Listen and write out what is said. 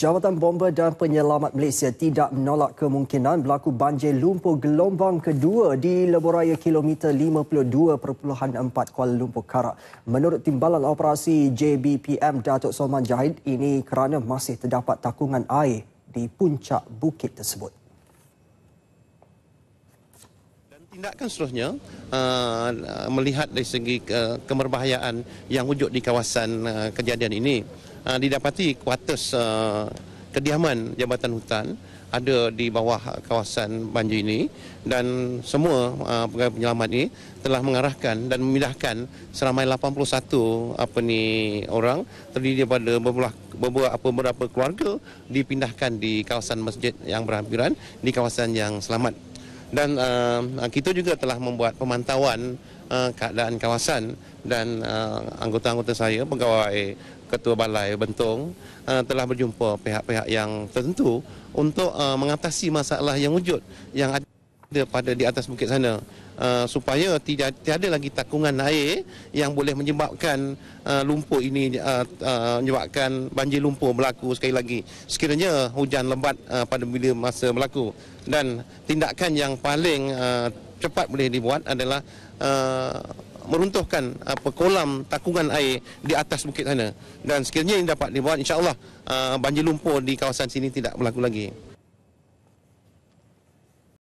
Jabatan Bomber dan Penyelamat Malaysia tidak menolak kemungkinan berlaku banjir lumpur gelombang kedua di Leboraya kilometer 52.4 Kuala Lumpur Karak. Menurut Timbalan Operasi JBPM Datuk Salman Jahid, ini kerana masih terdapat takungan air di puncak bukit tersebut. Tindakan seterusnya uh, melihat dari segi uh, kemerbahayaan yang wujud di kawasan uh, kejadian ini, uh, didapati kuartus uh, ah, kediaman Jabatan Hutan ada di bawah kawasan banjir ini dan semua uh, ah, pegawai penyelamat ini telah mengarahkan dan memindahkan seramai 81 apa ni orang terdiri daripada beberapa, beberapa beberapa keluarga dipindahkan di kawasan masjid yang berhampiran di kawasan yang selamat dan uh, kita juga telah membuat pemantauan uh, keadaan kawasan dan uh, anggota-anggota saya pegawai Ketua Balai Bentong uh, telah berjumpa pihak-pihak yang tertentu untuk uh, mengatasi masalah yang wujud yang ada pada di atas bukit sana uh, supaya tidak tiada lagi takungan air yang boleh menyebabkan uh, lumpur ini uh, uh, menyebabkan banjir lumpur berlaku sekali lagi sekiranya hujan lebat uh, pada bila masa berlaku dan tindakan yang paling uh, cepat boleh dibuat adalah meruntuhkan apa kolam takungan air di atas bukit sana dan sekiranya ini dapat dibuat insyaallah uh, banjir lumpur di kawasan sini tidak berlaku lagi